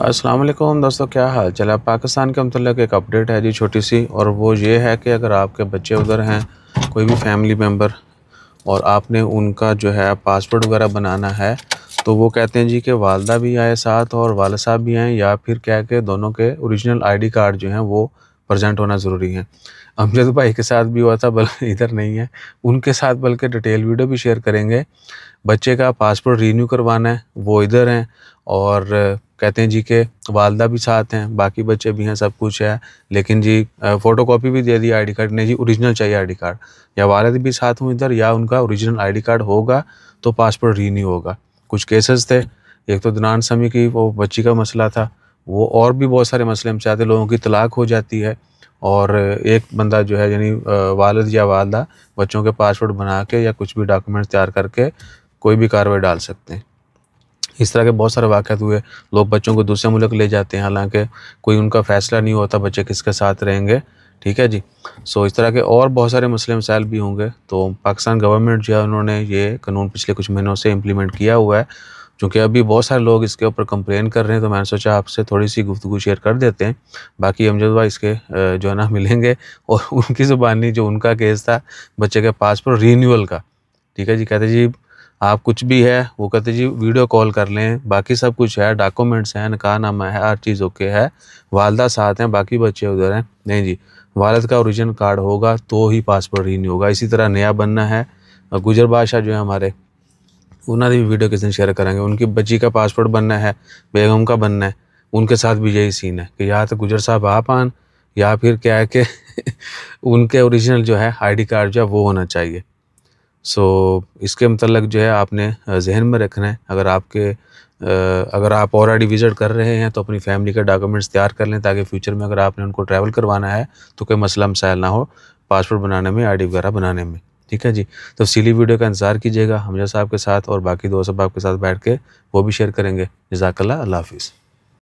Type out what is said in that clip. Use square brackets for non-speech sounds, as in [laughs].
वालेकुम दोस्तों क्या हाल चाल है पाकिस्तान के मतलब एक अपडेट है जी छोटी सी और वो ये है कि अगर आपके बच्चे उधर हैं कोई भी फैमिली मेम्बर और आपने उनका जो है पासपोर्ट वगैरह बनाना है तो वो कहते हैं जी कि वालदा भी आए साथ और वाल साहब भी आएँ या फिर क्या कि दोनों के आई डी कार्ड जो हैं वो प्रजेंट होना ज़रूरी है अमजद भाई के साथ भी हुआ था बल्कि [laughs] इधर नहीं है उनके साथ बल्कि डिटेल वीडियो भी शेयर करेंगे बच्चे का पासपोर्ट रीन्यू करवाना है वो इधर हैं और कहते हैं जी के वालदा भी साथ हैं बाकी बच्चे भी हैं सब कुछ है लेकिन जी फ़ोटो कॉपी भी दे दी आईडी कार्ड नहीं जी ओरिजिनल चाहिए आईडी कार्ड या वालद भी साथ हूँ इधर या उनका ओरिजिनल आईडी कार्ड होगा तो पासपोर्ट रीन्यू होगा कुछ केसेस थे एक तो दिनान समी की वो बच्ची का मसला था वो और भी बहुत सारे मसले हम चाहते लोगों की तलाक हो जाती है और एक बंदा जो है यानी वालद या वालदा बच्चों के पासपोर्ट बना के या कुछ भी डॉक्यूमेंट्स तैयार करके कोई भी कार्रवाई डाल सकते हैं इस तरह के बहुत सारे वाक़ हुए लोग बच्चों को दूसरे मुल्क ले जाते हैं हालांकि कोई उनका फ़ैसला नहीं होता बच्चे किसके साथ रहेंगे ठीक है जी सो इस तरह के और बहुत सारे मसले मसाइल भी होंगे तो पाकिस्तान गवर्नमेंट जो है उन्होंने ये कानून पिछले कुछ महीनों से इम्प्लीमेंट किया हुआ है चूँकि अभी बहुत सारे लोग इसके ऊपर कंप्लेन कर रहे हैं तो मैंने सोचा आपसे थोड़ी सी गुफ्तु शेयर कर देते हैं बाकी अमजद भाई इसके जो है ना [laughs] मिलेंगे और उनकी ज़ुबानी जो उनका केस था बच्चे के पासपोर्ट रीन्यूअल का ठीक है जी कहते जी आप कुछ भी है वो कहते जी वीडियो कॉल कर लें बाकी सब कुछ है डॉक्यूमेंट्स हैं नामा है हर चीज़ ओके है वालदा साथ हैं बाकी बच्चे उधर हैं नहीं जी वालद का ओरिजिन कार्ड होगा तो ही पासपोर्ट रीन्यू होगा इसी तरह नया बनना है गुजर बादशाह जो है हमारे उन्होंने भी वीडियो किस दिन शेयर करेंगे उनकी बच्ची का पासपोर्ट बनना है बेगम का बनना है उनके साथ भी यही सीन है कि या तो गुजर साहब आप आन या फिर क्या है कि [laughs] उनके ओरिजिनल जो है आईडी कार्ड जो है वो होना चाहिए सो इसके मतलब जो है आपने जहन में रखना है अगर आपके अगर आप ऑलरेडी विज़िट कर रहे हैं तो अपनी फैमिली के डॉक्यूमेंट्स तैयार कर लें ताकि फ्यूचर में अगर आपने उनको ट्रैवल करवाना है तो कोई मसला मसाइल ना हो पासपोर्ट बनाने में आई वगैरह बनाने में ठीक है जी तो सीली वीडियो का इंतजार कीजिएगा हमजा साहब के साथ और बाकी दोस्त साहब आपके साथ बैठ के वो भी शेयर करेंगे जजाकल्ला हाफिज़